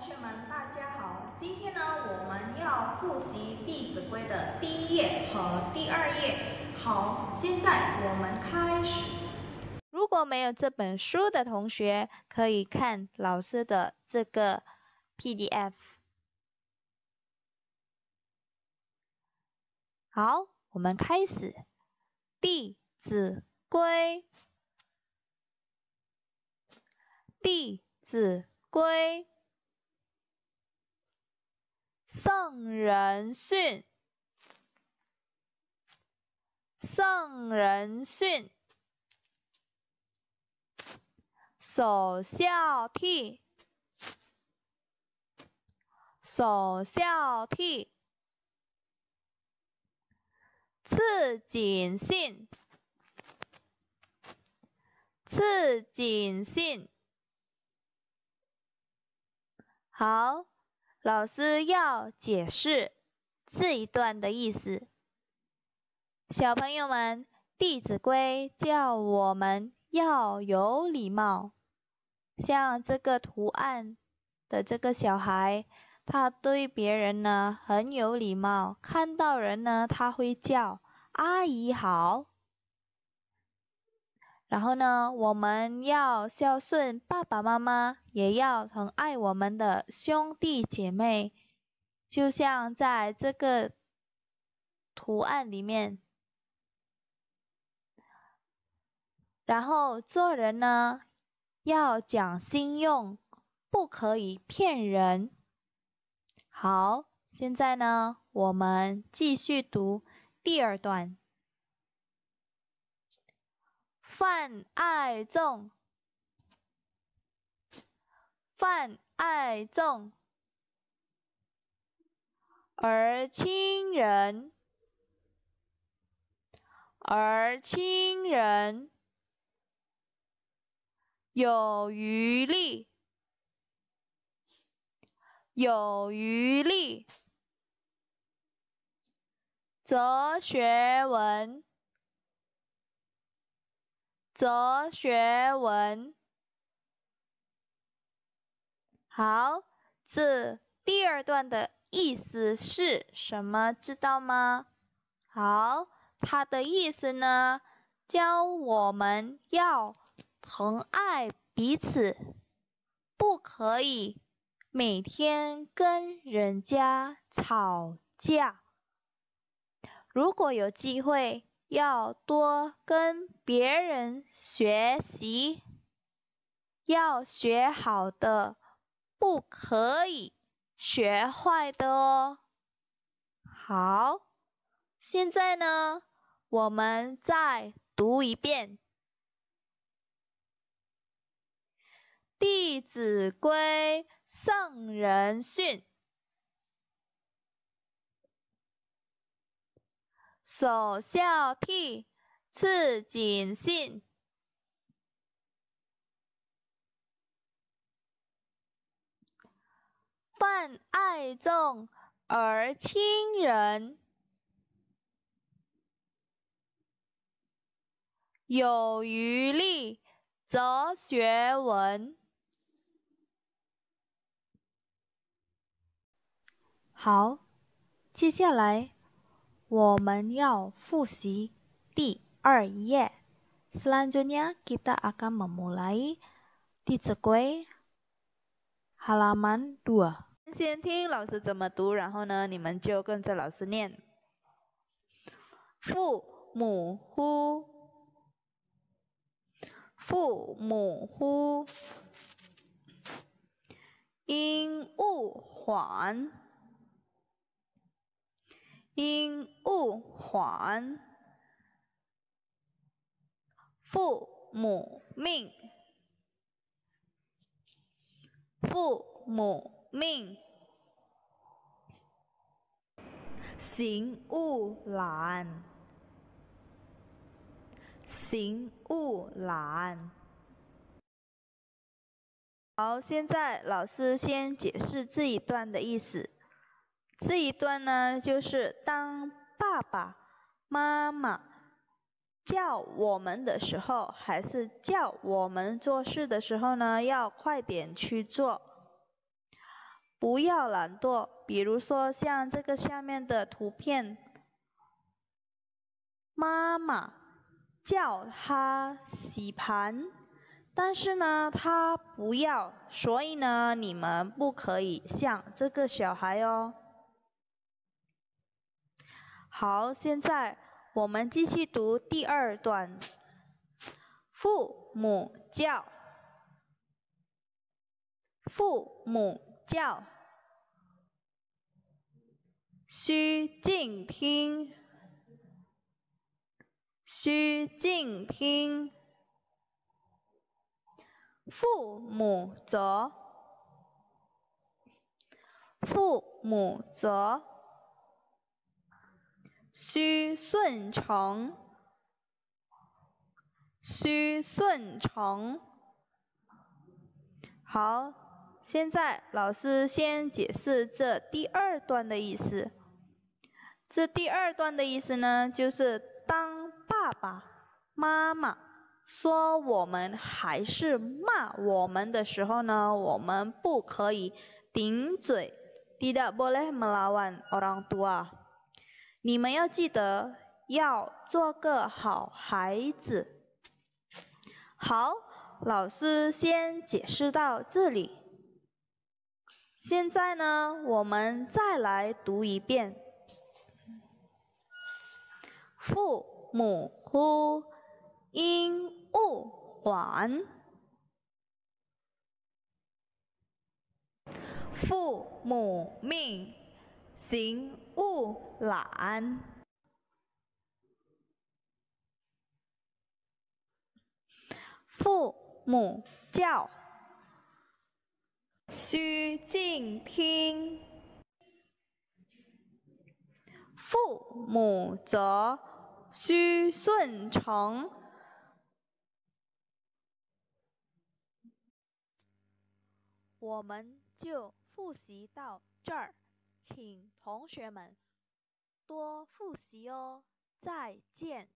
同学们，大家好！今天呢，我们要复习《弟子规》的第一页和第二页。好，现在我们开始。如果没有这本书的同学，可以看老师的这个 PDF。好，我们开始《弟子规》。《弟子规》。圣人训，圣人训，首孝悌，首孝悌，次谨信，次谨信，好。老师要解释这一段的意思。小朋友们，《弟子规》叫我们要有礼貌。像这个图案的这个小孩，他对别人呢很有礼貌，看到人呢他会叫“阿姨好”。然后呢，我们要孝顺爸爸妈妈，也要疼爱我们的兄弟姐妹，就像在这个图案里面。然后做人呢，要讲信用，不可以骗人。好，现在呢，我们继续读第二段。泛爱众，泛爱众，而亲仁，而亲仁，有余力，有余力，则学文。哲学文，好，这第二段的意思是什么？知道吗？好，它的意思呢，教我们要疼爱彼此，不可以每天跟人家吵架。如果有机会，要多跟别人学习，要学好的，不可以学坏的哦。好，现在呢，我们再读一遍《弟子规》，圣人训。首孝悌，次谨信，泛爱众而亲仁，有余力则学文。好，接下来。我们要复习第二页。Selanjutnya kita akan memulai “弟子规” halaman dua。先听老师怎么读，然后呢，你们就跟着老师念：“父母呼，父母呼，应勿缓。”应勿缓，父母命，父母命，行勿懒，行勿懒。好，现在老师先解释这一段的意思。这一段呢，就是当爸爸妈妈叫我们的时候，还是叫我们做事的时候呢，要快点去做，不要懒惰。比如说像这个下面的图片，妈妈叫他洗盘，但是呢，他不要，所以呢，你们不可以像这个小孩哦。好，现在我们继续读第二段。父母教，父母教，须敬听，须敬听。父母责，父母责。须顺承，须顺承。好，现在老师先解释这第二段的意思。这第二段的意思呢，就是当爸爸妈妈说我们还是骂我们的时候呢，我们不可以顶嘴，tidak boleh melawan orang tua。你们要记得要做个好孩子。好，老师先解释到这里。现在呢，我们再来读一遍：“父母呼，应勿缓；父母命。”行勿懒，父母教，须敬听；父母责，须顺承。我们就复习到这儿。请同学们多复习哦，再见。